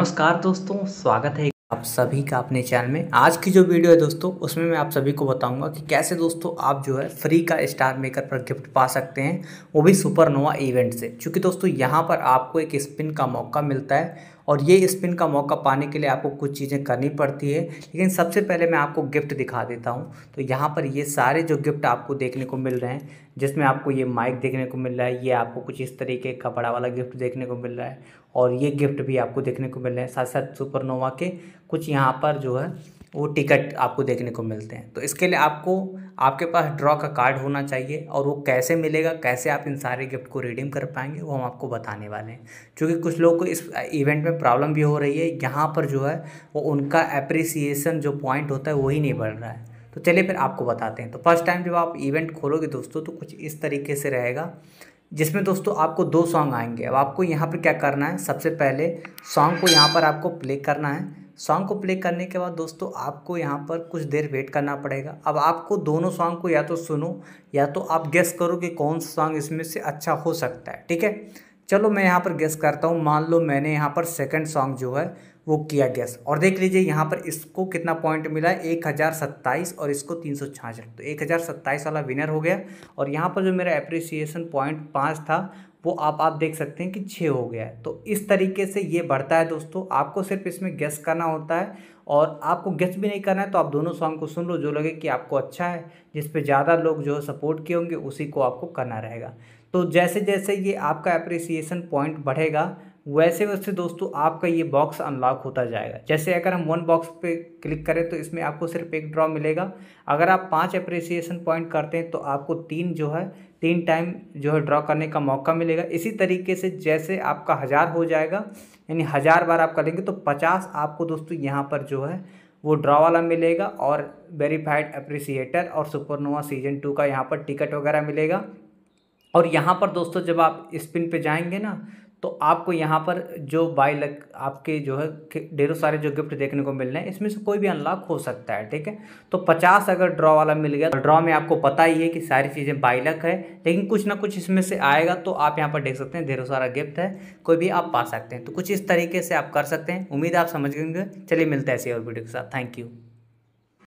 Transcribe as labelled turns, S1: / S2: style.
S1: नमस्कार दोस्तों स्वागत है आप सभी का अपने चैनल में आज की जो वीडियो है दोस्तों उसमें मैं आप सभी को बताऊंगा कि कैसे दोस्तों आप जो है फ्री का स्टार मेकर पर गिफ्ट पा सकते हैं वो भी सुपरनोवा इवेंट से क्योंकि दोस्तों यहाँ पर आपको एक स्पिन का मौका मिलता है और ये स्पिन का मौका पाने के लिए आपको कुछ चीज़ें करनी पड़ती है लेकिन सबसे पहले मैं आपको गिफ्ट दिखा देता हूँ तो यहाँ पर ये सारे जो गिफ्ट आपको देखने को मिल रहे हैं जिसमें आपको ये माइक देखने को मिल रहा है ये आपको कुछ इस तरीके का बड़ा वाला गिफ्ट देखने को मिल रहा है और ये गिफ्ट भी आपको देखने को मिल रहे हैं साथ साथ सुपरनोवा के कुछ यहाँ पर जो है वो टिकट आपको देखने को मिलते हैं तो इसके लिए आपको आपके पास ड्रॉ का कार्ड होना चाहिए और वो कैसे मिलेगा कैसे आप इन सारे गिफ्ट को रिडीम कर पाएंगे वो हम आपको बताने वाले हैं क्योंकि कुछ लोग को इस इवेंट में प्रॉब्लम भी हो रही है यहाँ पर जो है वो उनका अप्रिसिएसन जो पॉइंट होता है वही नहीं बढ़ रहा है तो चलिए फिर आपको बताते हैं तो फर्स्ट टाइम जब आप इवेंट खोलोगे दोस्तों तो कुछ इस तरीके से रहेगा जिसमें दोस्तों आपको दो सॉन्ग आएंगे अब आपको यहाँ पर क्या करना है सबसे पहले सॉन्ग को यहाँ पर आपको प्ले करना है सॉन्ग को प्ले करने के बाद दोस्तों आपको यहाँ पर कुछ देर वेट करना पड़ेगा अब आपको दोनों सॉन्ग को या तो सुनो या तो आप गेस करो कि कौन सा सॉन्ग इसमें से अच्छा हो सकता है ठीक है चलो मैं यहाँ पर गेस करता हूँ मान लो मैंने यहाँ पर सेकंड सॉन्ग जो है वो किया गेस और देख लीजिए यहाँ पर इसको कितना पॉइंट मिला है एक हज़ार सत्ताईस और इसको तीन सौ छाछठ तो एक हज़ार सत्ताईस वाला विनर हो गया और यहाँ पर जो मेरा अप्रिसिएशन पॉइंट पाँच था वो आप आप देख सकते हैं कि छः हो गया है तो इस तरीके से ये बढ़ता है दोस्तों आपको सिर्फ इसमें गेस करना होता है और आपको गेस भी नहीं करना है तो आप दोनों सॉन्ग को सुन लो जो लगे कि आपको अच्छा है जिस पे ज़्यादा लोग जो है सपोर्ट किए होंगे उसी को आपको करना रहेगा तो जैसे जैसे ये आपका अप्रिसिएशन पॉइंट बढ़ेगा वैसे वैसे दोस्तों आपका ये बॉक्स अनलॉक होता जाएगा जैसे अगर हम वन बॉक्स पे क्लिक करें तो इसमें आपको सिर्फ एक ड्रॉ मिलेगा अगर आप पांच अप्रिसिएशन पॉइंट करते हैं तो आपको तीन जो है तीन टाइम जो है ड्रॉ करने का मौका मिलेगा इसी तरीके से जैसे आपका हज़ार हो जाएगा यानी हज़ार बार आप करेंगे तो पचास आपको दोस्तों यहाँ पर जो है वो ड्रॉ वाला मिलेगा और वेरीफाइड अप्रिसिएटर और सुपरनोवा सीजन टू का यहाँ पर टिकट वगैरह मिलेगा और यहाँ पर दोस्तों जब आप स्पिन पे जाएंगे ना तो आपको यहाँ पर जो बाई लक आपके जो है ढेरों सारे जो गिफ्ट देखने को मिल रहे हैं इसमें से कोई भी अनलॉक हो सकता है ठीक है तो पचास अगर ड्रॉ वाला मिल गया तो ड्रॉ में आपको पता ही है कि सारी चीज़ें बाई लक है लेकिन कुछ ना कुछ इसमें से आएगा तो आप यहाँ पर देख सकते हैं ढेरों सारा गिफ्ट है कोई भी आप पा सकते हैं तो कुछ इस तरीके से आप कर सकते हैं उम्मीद आप समझ गएंगे चलिए मिलते हैं ऐसी और वीडियो के साथ थैंक यू